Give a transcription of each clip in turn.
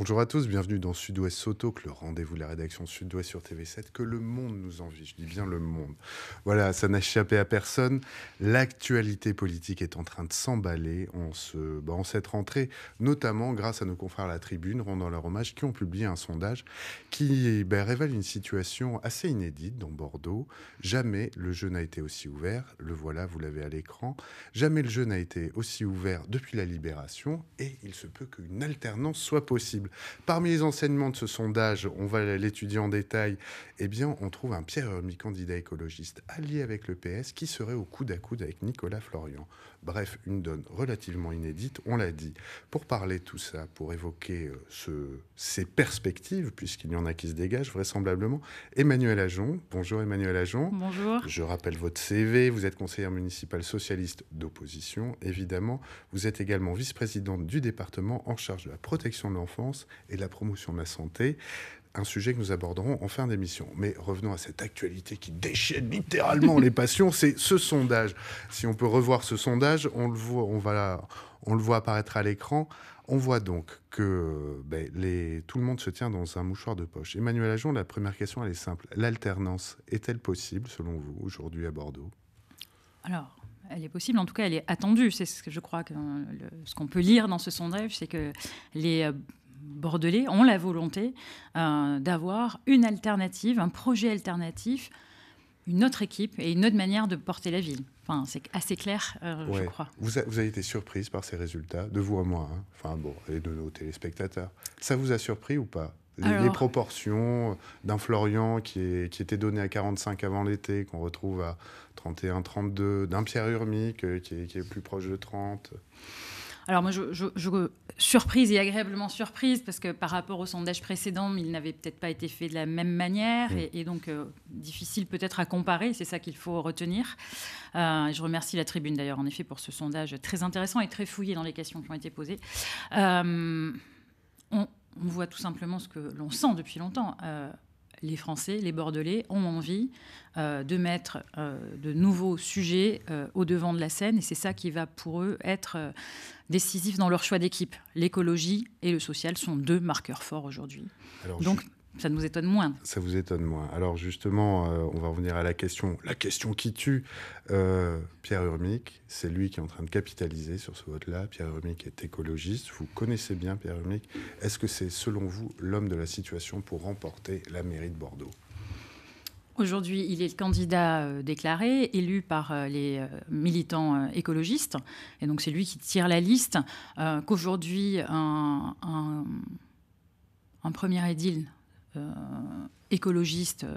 Bonjour à tous, bienvenue dans Sud-Ouest que le rendez-vous de la rédaction Sud-Ouest sur TV7 que le monde nous envie. Je dis bien le monde. Voilà, ça n'a échappé à personne. L'actualité politique est en train de s'emballer en, se bah, en cette rentrée, notamment grâce à nos confrères à la Tribune, rendant leur hommage, qui ont publié un sondage qui bah, révèle une situation assez inédite dans Bordeaux. Jamais le jeu n'a été aussi ouvert. Le voilà, vous l'avez à l'écran. Jamais le jeu n'a été aussi ouvert depuis la libération et il se peut qu'une alternance soit possible. Parmi les enseignements de ce sondage, on va l'étudier en détail, eh bien, on trouve un Pierre hermie candidat écologiste allié avec le PS, qui serait au coude à coude avec Nicolas Florian. Bref, une donne relativement inédite, on l'a dit. Pour parler de tout ça, pour évoquer euh, ces perspectives, puisqu'il y en a qui se dégagent vraisemblablement, Emmanuel Ajon. Bonjour Emmanuel Ajon. Bonjour. Je rappelle votre CV, vous êtes conseillère municipale socialiste d'opposition, évidemment. Vous êtes également vice-présidente du département en charge de la protection de l'enfance et de la promotion de la santé un sujet que nous aborderons en fin d'émission. Mais revenons à cette actualité qui déchaîne littéralement les passions, c'est ce sondage. Si on peut revoir ce sondage, on le voit, on va là, on le voit apparaître à l'écran. On voit donc que ben, les, tout le monde se tient dans un mouchoir de poche. Emmanuel Ajon, la première question, elle est simple. L'alternance est-elle possible, selon vous, aujourd'hui à Bordeaux Alors, elle est possible, en tout cas, elle est attendue. C'est ce que je crois que euh, ce qu'on peut lire dans ce sondage, c'est que les euh, bordelais ont la volonté euh, d'avoir une alternative, un projet alternatif, une autre équipe et une autre manière de porter la ville. Enfin, c'est assez clair, euh, je crois. Vous, vous, avez été surprise par ces résultats, de vous à moi, hein. enfin bon, et de nos téléspectateurs. Ça vous a surpris ou pas les, proportions d'un Florian qui, est, qui, était donné à 45 avant l'été, qu'on retrouve à 31, 32, d'un Pierre Urmic euh, qui est, qui est plus proche de 30. Alors moi, je, suis surprise et agréablement surprise, parce que par rapport au sondage précédent, il n'avait peut-être pas été fait de la même manière, mm. et, donc euh, difficile peut-être à comparer, c'est ça qu'il faut retenir. Euh, je remercie la tribune d'ailleurs, en effet, pour ce sondage très intéressant et très fouillé dans les questions qui ont été posées. Euh, on, on, voit tout simplement ce que l'on sent depuis longtemps les Français, les Bordelais ont envie euh, de mettre euh, de nouveaux sujets euh, au devant de la scène et c'est ça qui va pour eux être décisif dans leur choix d'équipe. L'écologie et le social sont deux marqueurs forts aujourd'hui. Donc ça nous étonne moins. Ça vous étonne moins. Alors justement, euh, on va revenir à la question, la question qui tue. Euh, Pierre Urmic, c'est lui qui est en train de capitaliser sur ce vote-là. Pierre Urmic est écologiste, vous connaissez bien Pierre Urmic. Est-ce que c'est selon vous l'homme de la situation pour remporter la mairie de Bordeaux Aujourd'hui, il est le candidat euh, déclaré, élu par les militants écologistes. Et donc, c'est lui qui tire la liste. Qu'aujourd'hui, un, un, un premier édile euh, écologiste euh,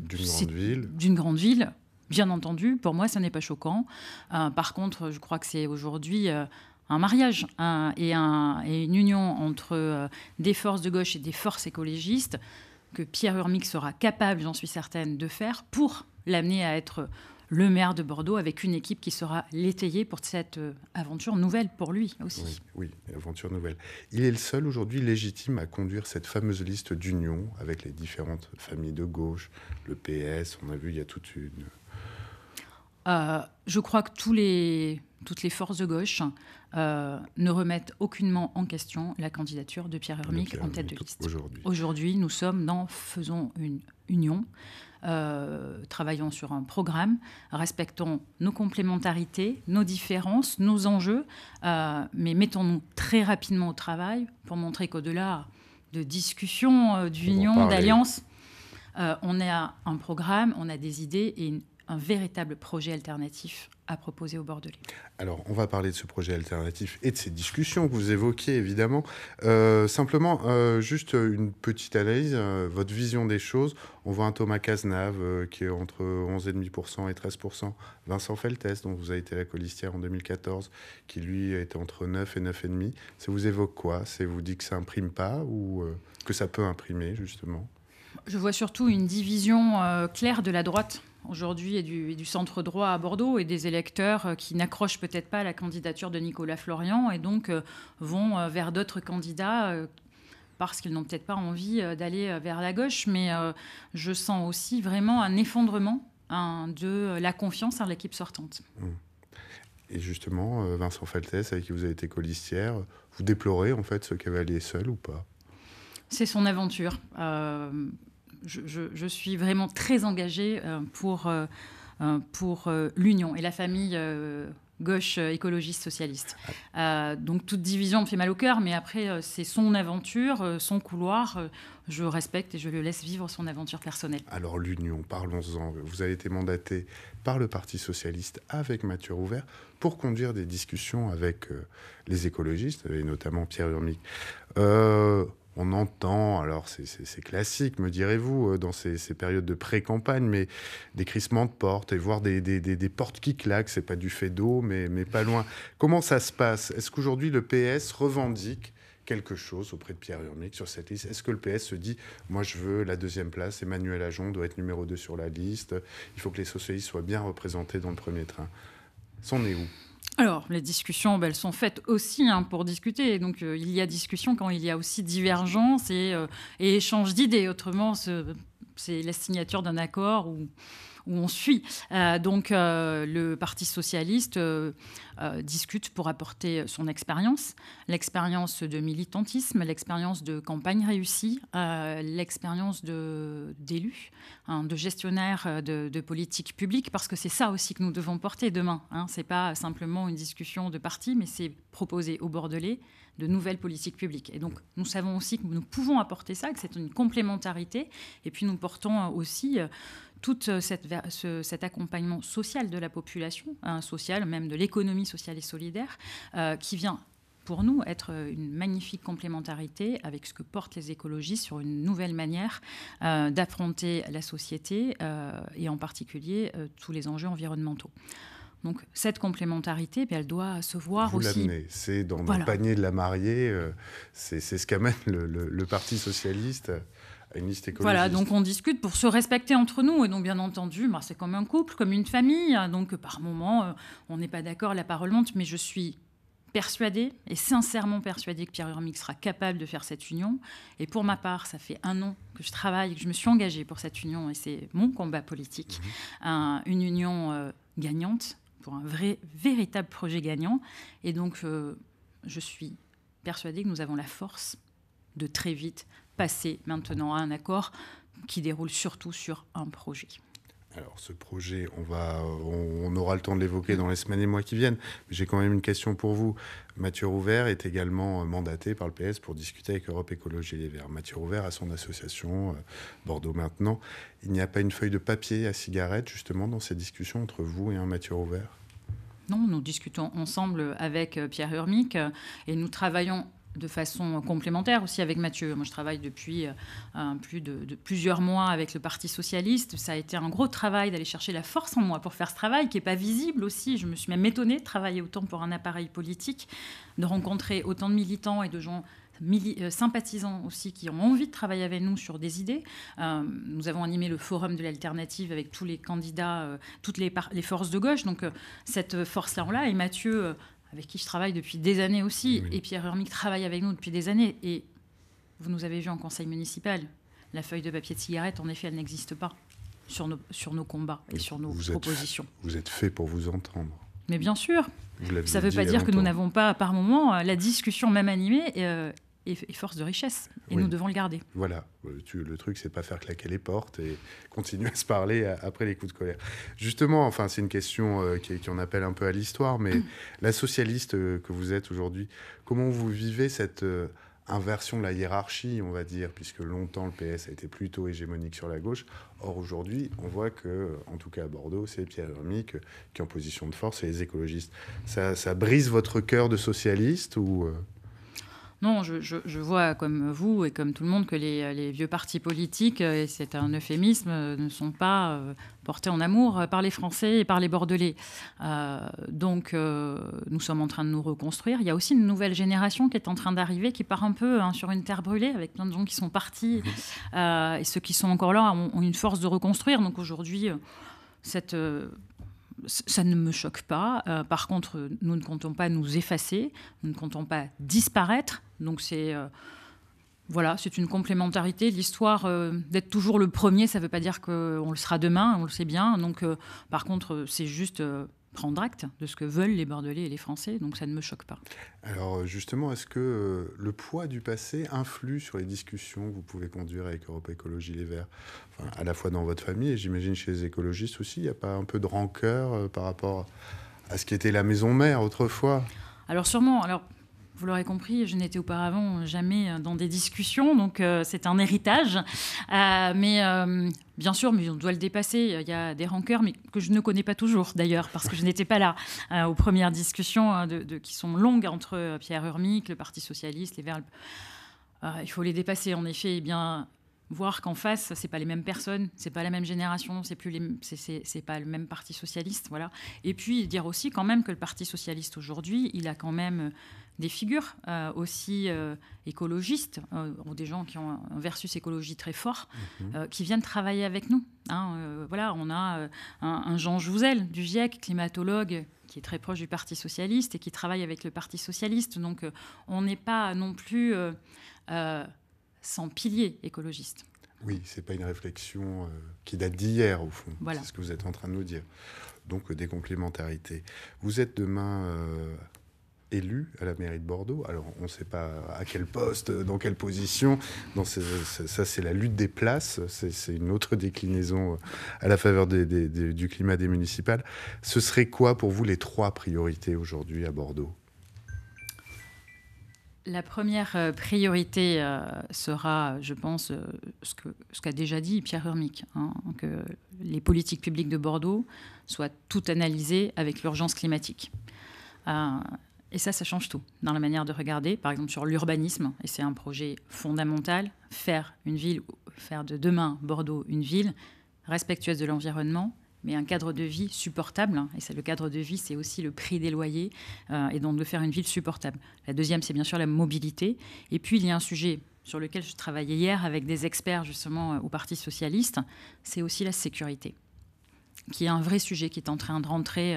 d'une grande ville. D'une grande ville, bien entendu. Pour moi, ça n'est pas choquant. Euh, par contre, je crois que c'est aujourd'hui un mariage et, une union entre des forces de gauche et des forces écologistes que Pierre Urmic sera capable, j'en suis certaine, de faire pour l'amener à être le maire de Bordeaux avec une équipe qui sera l'étayer pour cette euh, aventure nouvelle pour lui aussi. Oui, aventure nouvelle. Il est le seul aujourd'hui légitime à conduire cette fameuse liste d'union avec les différentes familles de gauche, le PS, on a vu, il y a toute une... Euh, je crois que toutes les forces de gauche euh, ne remettent aucunement en question la candidature de Pierre Hermic en tête de liste. Aujourd'hui, nous sommes dans faisons une union, euh, travaillons sur un programme, respectons nos complémentarités, nos différences, nos enjeux, euh, mais mettons-nous très rapidement au travail pour montrer qu'au-delà de discussions, euh, d'union, d'alliance, d'alliances, on a un programme, on a des idées et une un véritable projet alternatif à proposer aux Bordelais. Alors, on va parler de ce projet alternatif et de ces discussions que vous évoquez, évidemment. Euh, simplement, euh, juste une petite analyse, euh, votre vision des choses. On voit un Thomas Cazenave qui est entre 11,5% et 13%. Vincent Feltes, dont vous avez été la colistière en 2014, qui lui était entre 9 et 9,5. Ça vous évoque quoi C'est vous dit que ça imprime pas ou que ça peut imprimer, justement je vois surtout une division claire de la droite aujourd'hui et du, centre droit à Bordeaux et des électeurs euh, qui n'accrochent peut-être pas à la candidature de Nicolas Florian et donc euh, vont euh, vers d'autres candidats parce qu'ils n'ont peut-être pas envie d'aller vers la gauche. Mais je sens aussi vraiment un effondrement hein, de la confiance à l'équipe sortante. Mmh. Et justement, Vincent Faltès, avec qui vous avez été colistière, vous déplorez en fait ce cavalier seul ou pas C'est son aventure je, suis vraiment très engagée euh, pour, euh, euh, pour l'union et la famille gauche écologiste socialiste. donc toute division me fait mal au cœur, mais après c'est son aventure, son couloir. je respecte et je le laisse vivre son aventure personnelle. Alors l'Union, parlons-en. Vous avez été mandaté par le Parti socialiste avec Mathieu Rouvert pour conduire des discussions avec les écologistes et notamment Pierre Urmic on entend, alors c'est classique, me direz-vous, euh, dans ces, périodes de pré-campagne, mais des crissements de portes et voir des, portes qui claquent, c'est pas du fait d'eau, mais, mais pas loin. Comment ça se passe Est-ce qu'aujourd'hui le PS revendique quelque chose auprès de Pierre Urmic sur cette liste Est-ce que le PS se dit, moi je veux la deuxième place, Emmanuel Ajon doit être numéro 2 sur la liste, il faut que les socialistes soient bien représentés dans le premier train S'en est où alors, les discussions, ben, elles sont faites aussi hein, pour discuter. Donc, euh, il y a discussion quand il y a aussi divergence et euh, échange d'idées. Autrement, c'est la signature d'un accord ou, où on suit. Euh, donc euh, le Parti socialiste euh, discute pour apporter son expérience, l'expérience de militantisme, l'expérience de campagne réussie, l'expérience de, d'élus, hein, de gestionnaires de, politique publique, parce que c'est ça aussi que nous devons porter demain. Hein. Ce n'est pas simplement une discussion de parti, mais c'est proposer aux Bordelais de nouvelles politiques publiques. Et donc, nous savons aussi que nous pouvons apporter ça, que c'est une complémentarité. Et puis, nous portons aussi tout euh, cette, cet accompagnement social de la population, hein, social, même de l'économie sociale et solidaire, euh, qui vient pour nous être euh, une magnifique complémentarité avec ce que portent les écologistes sur une nouvelle manière d'affronter la société et en particulier tous les enjeux environnementaux. Donc cette complémentarité, eh elle doit se voir Vous aussi. C'est dans le panier de la mariée, c'est ce qu'amène le, le Parti socialiste. Voilà, donc on discute pour se respecter entre nous. Et donc, bien entendu, bah, c'est comme un couple, comme une famille. Donc, par moment, euh, on n'est pas d'accord, la parole monte, mais je suis persuadée et sincèrement persuadée que Pierre Urmic sera capable de faire cette union. Et pour ma part, ça fait un an que je travaille, que je me suis engagée pour cette union et c'est mon combat politique. Mhm. une union euh, gagnante pour un vrai, véritable projet gagnant. Et donc, euh, je suis persuadée que nous avons la force de très vite passer maintenant à un accord qui déroule surtout sur un projet. Alors ce projet, on, va, on aura le temps de l'évoquer dans les semaines et mois qui viennent. J'ai quand même une question pour vous. Mathieu Rouvert est également euh, mandaté par le PS pour discuter avec Europe Écologie Les Verts. Mathieu Rouvert a son association euh, Bordeaux maintenant. Il n'y a pas une feuille de papier à cigarette justement dans ces discussions entre vous et un Mathieu Rouvert Non, nous discutons ensemble avec euh, Pierre Urmic et nous travaillons de façon complémentaire aussi avec Mathieu. Moi, je travaille depuis euh, plus de, plusieurs mois avec le Parti socialiste. Ça a été un gros travail d'aller chercher la force en moi pour faire ce travail qui n'est pas visible aussi. Je me suis même étonnée de travailler autant pour un appareil politique, de rencontrer autant de militants et de gens euh, sympathisants aussi qui ont envie de travailler avec nous sur des idées. Euh, nous avons animé le forum de l'alternative avec tous les candidats, toutes les, les, forces de gauche. Donc cette force-là, on l'a. Et Mathieu avec qui je travaille depuis des années aussi, et Pierre Urmic travaille avec nous depuis des années. Et vous nous avez vu en conseil municipal. La feuille de papier de cigarette, en effet, elle n'existe pas sur nos, combats et, sur nos propositions. vous êtes fait pour vous entendre. Mais bien sûr. Ça ne veut pas dire que nous n'avons pas, par moment, euh, la discussion même animée. Euh, et, force de richesse. Et nous devons le garder. Voilà. Euh, le truc, c'est pas faire claquer les portes et continuer à se parler euh, après les coups de colère. Justement, enfin, c'est une question euh, qui, en appelle un peu à l'histoire, mais la socialiste que vous êtes aujourd'hui, comment vous vivez cette inversion de la hiérarchie, on va dire, puisque longtemps le PS a été plutôt hégémonique sur la gauche. Or aujourd'hui, on voit que, en tout cas à Bordeaux, c'est Pierre Hermic qui est en position de force et les écologistes. Ça, ça brise votre cœur de socialiste ou non, je, vois comme vous et comme tout le monde que les, vieux partis politiques, et c'est un euphémisme, euh, ne sont pas euh, portés en amour euh, par les Français et par les Bordelais. donc nous sommes en train de nous reconstruire. Il y a aussi une nouvelle génération qui est en train d'arriver, qui part un peu hein, sur une terre brûlée, avec plein de gens qui sont partis. et ceux qui sont encore là ont, ont une force de reconstruire. Donc aujourd'hui cette ça ne me choque pas. Euh, par contre, nous ne comptons pas nous effacer, nous ne comptons pas disparaître. Donc c'est euh, voilà, c'est une complémentarité. L'histoire euh, d'être toujours le premier, ça ne veut pas dire qu'on le sera demain, on le sait bien. Donc par contre, c'est juste prendre acte de ce que veulent les Bordelais et les Français, donc ça ne me choque pas. Alors justement, est-ce que euh, le poids du passé influe sur les discussions que vous pouvez conduire avec Europe Écologie Les Verts À la fois dans votre famille et j'imagine chez les écologistes aussi, il n'y a pas un peu de rancœur euh, par rapport à ce qui était la maison mère autrefois Alors sûrement, alors vous l'aurez compris, je n'étais auparavant jamais dans des discussions, donc euh, c'est un héritage. Euh, mais euh, bien sûr, mais on doit le dépasser. Il y a des rancœurs, mais que je ne connais pas toujours d'ailleurs, parce que je n'étais pas là aux premières discussions de, qui sont longues entre Pierre Urmic, le Parti socialiste, les Verts. il faut les dépasser en effet. Eh bien, voir qu'en face, c'est pas les mêmes personnes, c'est pas la même génération, c'est plus c'est, pas le même parti socialiste, voilà. Et puis dire aussi quand même que le parti socialiste aujourd'hui, il a quand même euh, des figures euh, aussi euh, écologistes, ou des gens qui ont un versus écologie très fort, mhm. qui viennent travailler avec nous. Hein, voilà, on a un, un, Jean Jouzel du GIEC, climatologue, qui est très proche du Parti socialiste et qui travaille avec le Parti socialiste. Donc, on n'est pas non plus sans pilier écologiste. Oui, ce n'est pas une réflexion euh, qui date d'hier, au fond. Voilà. C'est ce que vous êtes en train de nous dire. Donc, euh, des complémentarités. Vous êtes demain euh, élu à la mairie de Bordeaux. Alors, on ne sait pas à quel poste, dans quelle position. Dans ça, c'est la lutte des places. C'est une autre déclinaison à la faveur des, du climat des municipales. Ce serait quoi pour vous les trois priorités aujourd'hui à Bordeaux la première euh, priorité euh, sera, je pense, euh, ce qu'a ce déjà dit Pierre Urmic, hein, que les politiques publiques de Bordeaux soient toutes analysées avec l'urgence climatique. et ça, ça change tout dans la manière de regarder, par exemple sur l'urbanisme, et c'est un projet fondamental, faire une ville, faire de demain Bordeaux une ville respectueuse de l'environnement, mais un cadre de vie supportable. Hein. Et c'est le cadre de vie, c'est aussi le prix des loyers euh, et donc de faire une ville supportable. La deuxième, c'est bien sûr la mobilité. Et puis il y a un sujet sur lequel je travaillais hier avec des experts justement euh, au Parti socialiste, c'est aussi la sécurité qui est un vrai sujet qui est en train de rentrer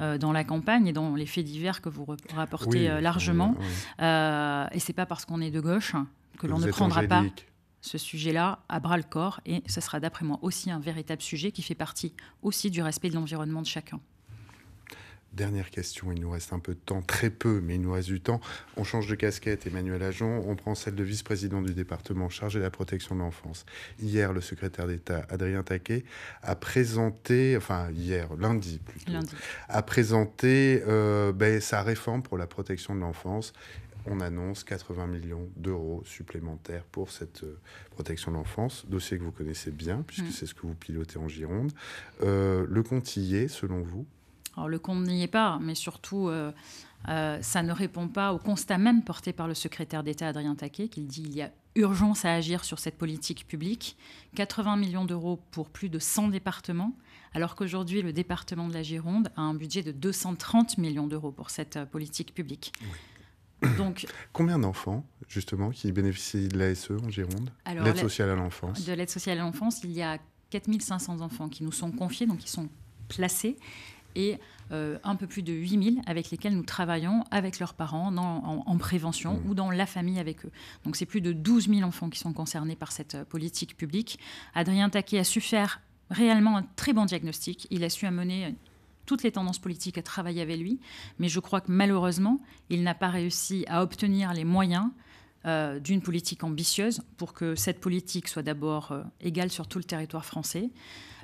euh, dans la campagne et dans les faits divers que vous rapportez largement. Et ce n'est et c'est pas parce qu'on est de gauche que l'on ne prendra pas ce sujet-là à bras le corps et ce sera d'après moi aussi un véritable sujet qui fait partie aussi du respect de l'environnement de chacun. Dernière question, il nous reste un peu de temps, très peu, mais il nous reste du temps. On change de casquette, Emmanuel Ajon, on prend celle de vice-président du département chargé de la protection de l'enfance. Hier, le secrétaire d'État Adrien Taquet a présenté, enfin hier, lundi plutôt, a présenté euh, ben, sa réforme pour la protection de l'enfance on annonce 80 millions d'euros supplémentaires pour cette euh, protection de l'enfance, dossier que vous connaissez bien, puisque mm. c'est ce que vous pilotez en Gironde. Euh, le compte y est, selon vous le compte n'y est pas, mais surtout, euh, ça ne répond pas au constat même porté par le secrétaire d'État Adrien Taquet, qui dit qu'il y a urgence à agir sur cette politique publique. 80 millions d'euros pour plus de 100 départements, alors qu'aujourd'hui, le département de la Gironde a un budget de 230 millions d'euros pour cette politique publique. Donc, Combien d'enfants, justement, qui bénéficient de l'ASE en Gironde L'aide sociale à l'enfance. De l'aide sociale à l'enfance, il y a 4500 enfants qui nous sont confiés, donc qui sont placés, et euh, un peu plus de 8000 avec lesquels nous travaillons avec leurs parents en, prévention mmh. ou dans la famille avec eux. Donc c'est plus de 12 000 enfants qui sont concernés par cette euh, politique publique. Adrien Taquet a su faire réellement un très bon diagnostic. Il a su amener toutes les tendances politiques à travailler avec lui, mais je crois que malheureusement, il n'a pas réussi à obtenir les moyens euh, d'une politique ambitieuse pour que cette politique soit d'abord euh, égale sur tout le territoire français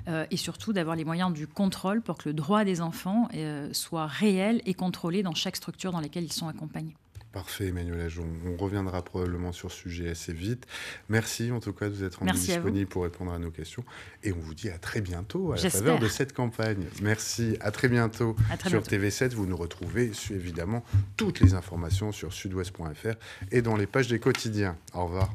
euh, et surtout d'avoir les moyens du contrôle pour que le droit des enfants soit réel et contrôlé dans chaque structure dans laquelle ils sont accompagnés. Parfait, Emmanuel On reviendra probablement sur ce sujet assez vite. Merci en tout cas de vous être rendu disponible pour répondre à nos questions. Et on vous dit à très bientôt à la faveur de cette campagne. Merci, à très bientôt sur TV7. Vous nous retrouvez évidemment toutes les informations sur sudouest.fr et dans les pages des quotidiens. Au revoir.